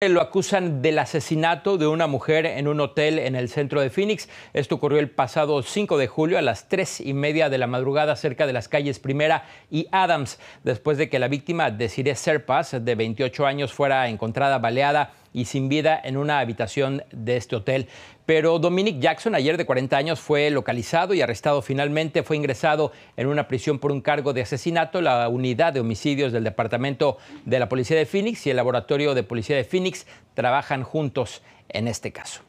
Lo acusan del asesinato de una mujer en un hotel en el centro de Phoenix. Esto ocurrió el pasado 5 de julio a las 3 y media de la madrugada cerca de las calles Primera y Adams, después de que la víctima, Desiree Serpas, de 28 años, fuera encontrada baleada y sin vida en una habitación de este hotel. Pero Dominic Jackson, ayer de 40 años, fue localizado y arrestado finalmente. Fue ingresado en una prisión por un cargo de asesinato. La unidad de homicidios del Departamento de la Policía de Phoenix y el Laboratorio de Policía de Phoenix trabajan juntos en este caso.